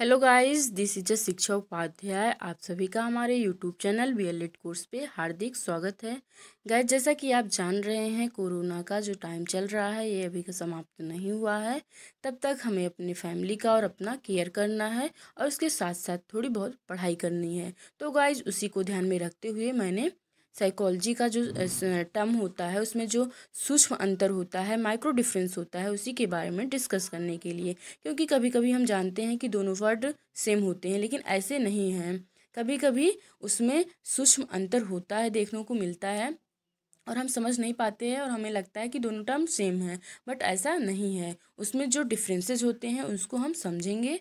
hello guys this is a Shiksha Upadhyay आप सभी का हमारे YouTube channel B L course पे हार्दिक स्वागत है गाइस जैसा कि आप जान रहे हैं कोरोना का जो टाइम चल रहा है ये अभी का समाप्त नहीं हुआ है तब तक हमें अपनी फैमिली का और अपना केयर करना है और उसके साथ साथ थोड़ी बहुत पढ़ाई करनी है तो गाइज उसी को ध्यान में रखते हुए मैंने साइकोलॉजी का जो टर्म होता है उसमें जो सूक्ष्म अंतर होता है माइक्रो डिफरेंस होता है उसी के बारे में डिस्कस करने के लिए क्योंकि कभी कभी हम जानते हैं कि दोनों वर्ड सेम होते हैं लेकिन ऐसे नहीं हैं कभी कभी उसमें सूक्ष्म अंतर होता है देखने को मिलता है और हम समझ नहीं पाते हैं और हमें लगता है कि दोनों टर्म सेम हैं बट ऐसा नहीं है उसमें जो डिफ्रेंसेज होते हैं उसको हम समझेंगे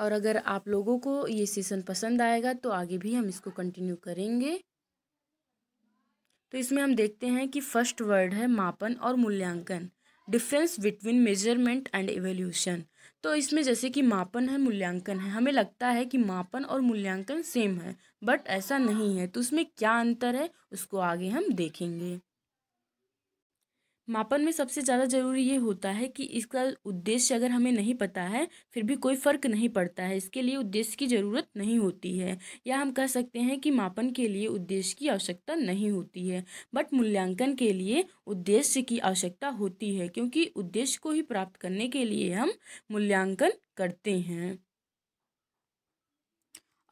और अगर आप लोगों को ये सीज़न पसंद आएगा तो आगे भी हम इसको कंटिन्यू करेंगे तो इसमें हम देखते हैं कि फर्स्ट वर्ड है मापन और मूल्यांकन difference between measurement and evaluation तो इसमें जैसे कि मापन है मूल्यांकन है हमें लगता है कि मापन और मूल्यांकन सेम है बट ऐसा नहीं है तो उसमें क्या अंतर है उसको आगे हम देखेंगे मापन में सबसे ज़्यादा ज़रूरी ये होता है कि इसका उद्देश्य अगर हमें नहीं पता है फिर भी कोई फ़र्क नहीं पड़ता है इसके लिए उद्देश्य की ज़रूरत नहीं होती है या हम कह सकते हैं कि मापन के लिए उद्देश्य की आवश्यकता नहीं होती है बट मूल्यांकन के लिए उद्देश्य की आवश्यकता होती है क्योंकि उद्देश्य को ही प्राप्त करने के लिए हम मूल्यांकन करते हैं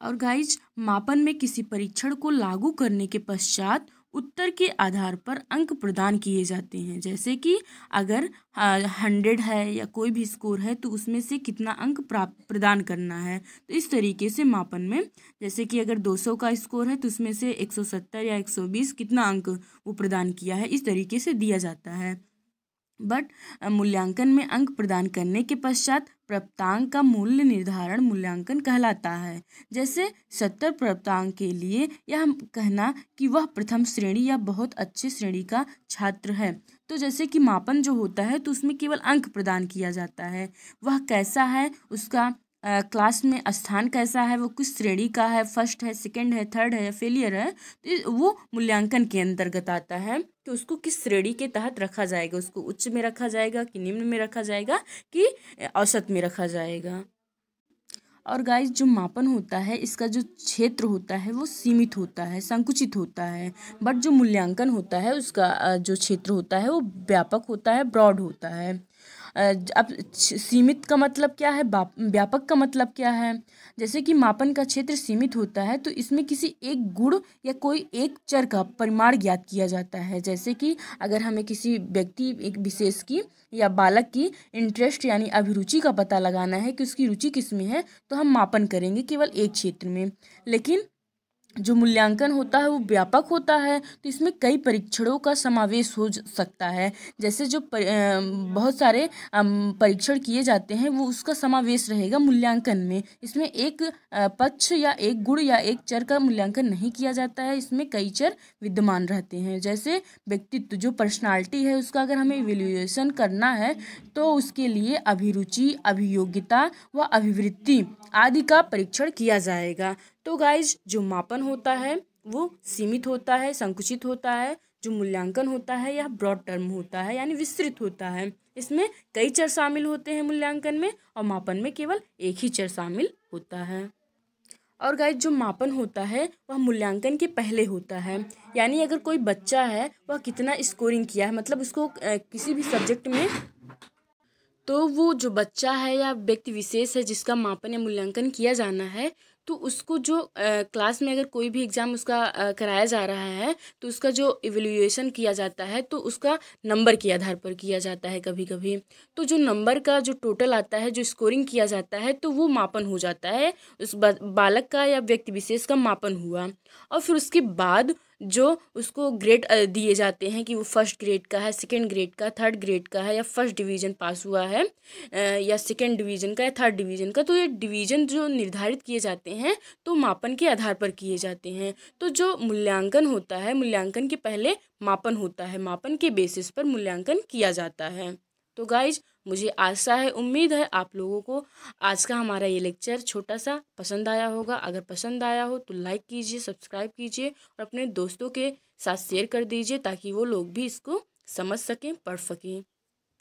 और गाइज मापन में किसी परीक्षण को लागू करने के पश्चात उत्तर के आधार पर अंक प्रदान किए जाते हैं जैसे कि अगर हंड्रेड है या कोई भी स्कोर है तो उसमें से कितना अंक प्राप्त प्रदान करना है तो इस तरीके से मापन में जैसे कि अगर दो सौ का स्कोर है तो उसमें से एक सौ सत्तर या एक सौ बीस कितना अंक वो प्रदान किया है इस तरीके से दिया जाता है बट मूल्यांकन में अंक प्रदान करने के पश्चात प्राप्तांक का मूल्य निर्धारण मूल्यांकन कहलाता है जैसे सत्तर प्राप्तांक के लिए यह कहना कि वह प्रथम श्रेणी या बहुत अच्छे श्रेणी का छात्र है तो जैसे कि मापन जो होता है तो उसमें केवल अंक प्रदान किया जाता है वह कैसा है उसका क्लास में स्थान कैसा है वो किस श्रेणी का है फर्स्ट है सेकंड है थर्ड है फेलियर है तो वो मूल्यांकन के अंतर्गत आता है तो उसको किस श्रेणी के तहत रखा जाएगा उसको उच्च में रखा जाएगा कि निम्न में रखा जाएगा कि औसत में रखा जाएगा और गाइस जो मापन होता है इसका जो क्षेत्र होता है वो सीमित होता है संकुचित होता है बट जो मूल्यांकन होता है उसका जो क्षेत्र होता है वो व्यापक होता है ब्रॉड होता है अब सीमित का मतलब क्या है व्यापक का मतलब क्या है जैसे कि मापन का क्षेत्र सीमित होता है तो इसमें किसी एक गुण या कोई एक चर का परिमाण ज्ञात किया जाता है जैसे कि अगर हमें किसी व्यक्ति एक विशेष की या बालक की इंटरेस्ट यानी अभिरुचि का पता लगाना है कि उसकी रुचि किस में है तो हम मापन करेंगे केवल एक क्षेत्र में लेकिन जो मूल्यांकन होता है वो व्यापक होता है तो इसमें कई परीक्षणों का समावेश हो सकता है जैसे जो पर, बहुत सारे परीक्षण किए जाते हैं वो उसका समावेश रहेगा मूल्यांकन में इसमें एक पक्ष या एक गुण या एक चर का मूल्यांकन नहीं किया जाता है इसमें कई चर विद्यमान रहते हैं जैसे व्यक्तित्व जो पर्सनैलिटी है उसका अगर हमें इवेल्युएसन करना है तो उसके लिए अभिरुचि अभियोग्यता व अभिवृत्ति आदि का परीक्षण किया जाएगा तो गाइज जो मापन होता है वो सीमित होता है संकुचित होता है जो मूल्यांकन होता है यह ब्रॉड टर्म होता है यानी विस्तृत होता है इसमें कई चर शामिल होते हैं मूल्यांकन में और मापन में केवल एक ही चर शामिल होता है और गाइज जो मापन होता है वह मूल्यांकन के पहले होता है यानी अगर कोई बच्चा है वह कितना स्कोरिंग किया है मतलब उसको किसी भी सब्जेक्ट में तो वो जो बच्चा है या व्यक्ति विशेष है जिसका मापन या मूल्यांकन किया जाना है तो उसको जो क्लास में अगर कोई भी एग्ज़ाम उसका कराया जा रहा है तो उसका जो इवेल्यूएशन किया जाता है तो उसका नंबर के आधार पर किया जाता है कभी कभी तो जो नंबर का जो टोटल आता है जो स्कोरिंग किया जाता है तो वो मापन हो जाता है उस बालक का या व्यक्ति विशेष का मापन हुआ और फिर उसके बाद जो उसको ग्रेड दिए जाते हैं कि वो फर्स्ट ग्रेड का है सेकेंड ग्रेड का थर्ड ग्रेड का है या फर्स्ट डिवीज़न पास हुआ है या सेकेंड डिवीज़न का या थर्ड डिवीज़न का तो ये डिवीज़न जो निर्धारित किए जाते हैं तो मापन के आधार पर किए जाते हैं तो जो मूल्यांकन होता है मूल्यांकन के पहले मापन होता है मापन के बेसिस पर मूल्यांकन किया जाता है तो गाइज मुझे आशा है उम्मीद है आप लोगों को आज का हमारा ये लेक्चर छोटा सा पसंद आया होगा अगर पसंद आया हो तो लाइक कीजिए सब्सक्राइब कीजिए और अपने दोस्तों के साथ शेयर कर दीजिए ताकि वो लोग भी इसको समझ सकें पढ़ सकें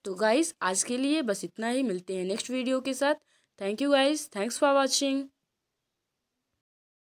तो गाइस आज के लिए बस इतना ही मिलते हैं नेक्स्ट वीडियो के साथ thank you guys thanks for watching